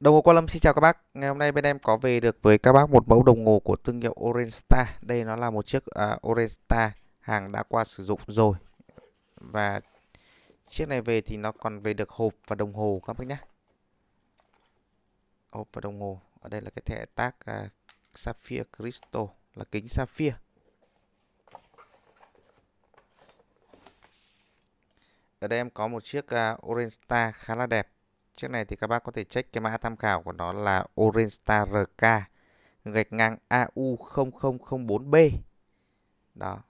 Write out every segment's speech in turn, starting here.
Đồng hồ lâm xin chào các bác. Ngày hôm nay bên em có về được với các bác một mẫu đồng hồ của thương hiệu Orange Star. Đây nó là một chiếc uh, Orange Star hàng đã qua sử dụng rồi. Và chiếc này về thì nó còn về được hộp và đồng hồ các bác nhé. Hộp và đồng hồ. Ở đây là cái thẻ tác uh, à, Sapphire Crystal là kính Sapphire. Ở đây em có một chiếc uh, Orange Star khá là đẹp Chiếc này thì các bác có thể check cái mã tham khảo của nó là Orange Star RK gạch ngang AU0004B. Đó.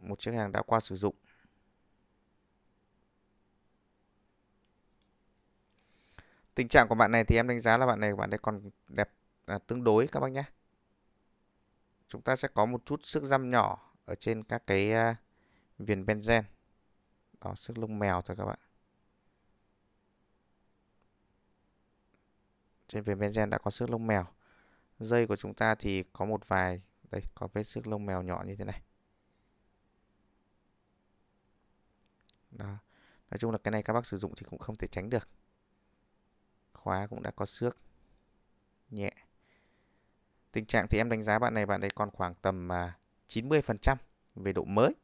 Một chiếc hàng đã qua sử dụng. Tình trạng của bạn này thì em đánh giá là bạn này bạn này còn đẹp à, tương đối các bác nhé. Chúng ta sẽ có một chút sức răm nhỏ ở trên các cái uh, viền benzen có sức lông mèo thôi các bạn trên viền benzen đã có sức lông mèo dây của chúng ta thì có một vài đây có vết sức lông mèo nhỏ như thế này Đó. nói chung là cái này các bác sử dụng thì cũng không thể tránh được khóa cũng đã có xước nhẹ tình trạng thì em đánh giá bạn này bạn ấy còn khoảng tầm 90 à, về độ mới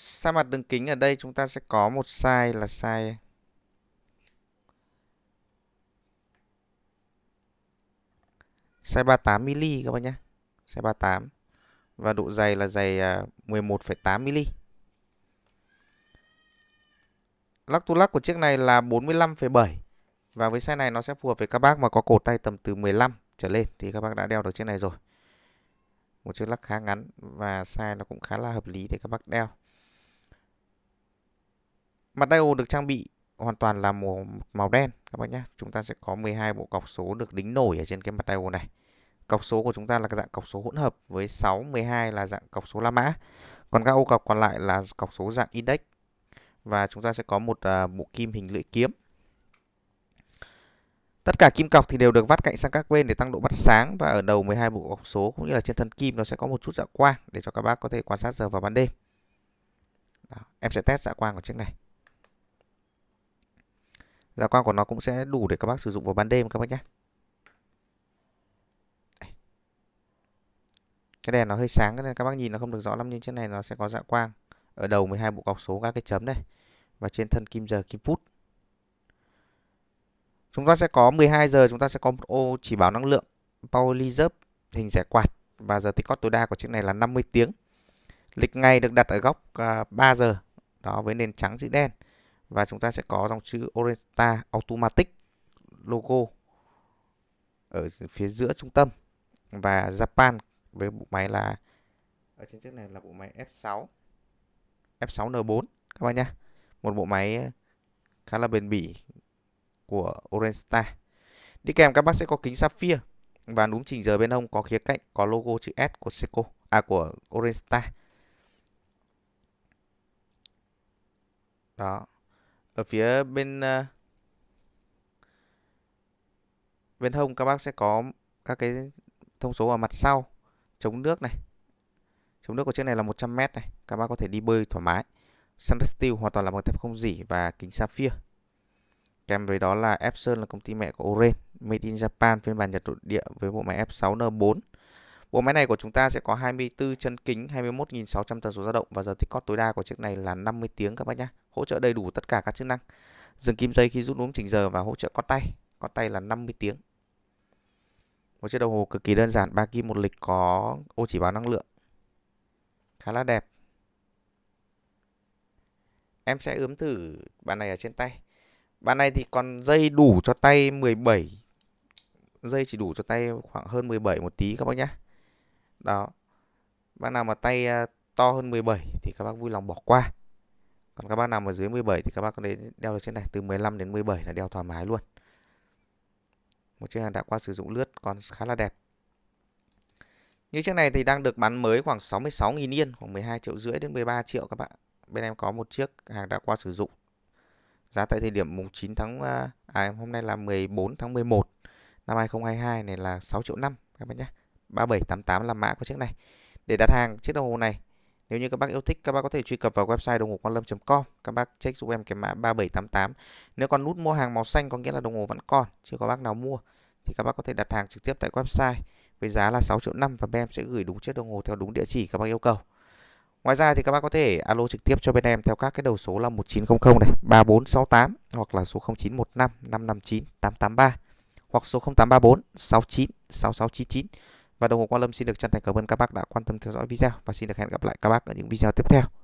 sa mặt đường kính ở đây chúng ta sẽ có một size là size size 38 mm các bác nhé. Size 38 và độ dày là dày 11,8 à, mm. Lắc tu lắc của chiếc này là 45,7 và với size này nó sẽ phù hợp với các bác mà có cổ tay tầm từ 15 trở lên thì các bác đã đeo được chiếc này rồi. Một chiếc lắc khá ngắn và size nó cũng khá là hợp lý để các bác đeo. Mặt ô được trang bị hoàn toàn là màu màu đen các bác nhé. Chúng ta sẽ có 12 bộ cọc số được đính nổi ở trên cái mặt ô này. Cọc số của chúng ta là cái dạng cọc số hỗn hợp với 6, 12 là dạng cọc số la mã. Còn các ô cọc còn lại là cọc số dạng index. Và chúng ta sẽ có một uh, bộ kim hình lưỡi kiếm. Tất cả kim cọc thì đều được vắt cạnh sang các bên để tăng độ bắt sáng và ở đầu 12 bộ cọc số cũng như là trên thân kim nó sẽ có một chút dạ quang để cho các bác có thể quan sát giờ vào ban đêm. Đó, em sẽ test dạ quang của chiếc này. Giá quang của nó cũng sẽ đủ để các bác sử dụng vào ban đêm các bác nhé. Cái đèn nó hơi sáng nên các bác nhìn nó không được rõ lắm nhưng trên này nó sẽ có dạ quang. Ở đầu 12 bộ cọc số các cái chấm đây và trên thân kim giờ kim phút. Chúng ta sẽ có 12 giờ chúng ta sẽ có một ô chỉ báo năng lượng power reserve hình rẻ quạt và giờ tích cót tối đa của chiếc này là 50 tiếng. Lịch ngày được đặt ở góc 3 à, giờ đó với nền trắng chữ đen và chúng ta sẽ có dòng chữ Oresta Automatic logo ở phía giữa trung tâm và Japan với bộ máy là ở trên chiếc này là bộ máy F6 F6N4 các bạn nhé một bộ máy ờ, khá là bền bỉ của Orange đi kèm các bác sẽ có kính sapphire và núm chỉnh giờ bên hông có khía cạnh có logo chữ S của Seiko à của Orange đó ở phía bên à, bên hông các bác sẽ có các cái thông số ở mặt sau chống nước này chống nước của chiếc này là 100 m này các bác có thể đi bơi thoải mái stainless steel hoàn toàn là bằng thép không dỉ và kính sapphire kèm với đó là Epson là công ty mẹ của Oren made in Japan phiên bản Nhật nội địa với bộ máy F6N4 Bộ máy này của chúng ta sẽ có 24 chân kính, 21.600 tần số dao động và giờ tích cót tối đa của chiếc này là 50 tiếng các bác nhé. Hỗ trợ đầy đủ tất cả các chức năng. Dừng kim dây khi rút núm chỉnh giờ và hỗ trợ cót tay. Cót tay là 50 tiếng. Một chiếc đồng hồ cực kỳ đơn giản, ba kim một lịch có ô chỉ báo năng lượng. Khá là đẹp. Em sẽ ướm thử bàn này ở trên tay. bàn này thì còn dây đủ cho tay 17 dây chỉ đủ cho tay khoảng hơn 17 một tí các bác nhé đó bác nào mà tay à, to hơn 17 thì các bác vui lòng bỏ qua còn các bác nào mà dưới 17 thì các bác có thể đeo được trên này từ 15 đến 17 là đeo thoải mái luôn một chiếc hàng đã qua sử dụng lướt còn khá là đẹp như chiếc này thì đang được bán mới khoảng 66.000 yên khoảng 12 triệu rưỡi đến 13 triệu các bạn bên em có một chiếc hàng đã qua sử dụng giá tại thời điểm mùng 9 tháng à, à hôm nay là 14 tháng 11 năm 2022 này là 6 triệu 5 các bạn nhé 3788 là mã của chiếc này. Để đặt hàng chiếc đồng hồ này, nếu như các bác yêu thích các bác có thể truy cập vào website đồng hồ quan lâm.com, các bác check giúp em cái mã 3788. Nếu còn nút mua hàng màu xanh có nghĩa là đồng hồ vẫn còn, chưa có bác nào mua thì các bác có thể đặt hàng trực tiếp tại website với giá là 6 triệu 5 và bên em sẽ gửi đúng chiếc đồng hồ theo đúng địa chỉ các bác yêu cầu. Ngoài ra thì các bác có thể alo trực tiếp cho bên em theo các cái đầu số là 1900 này, 3468 hoặc là số 0915 559 883 hoặc số 0834 69 6699 và đồng hồ Quang Lâm xin được chân thành cảm ơn các bác đã quan tâm theo dõi video và xin được hẹn gặp lại các bác ở những video tiếp theo.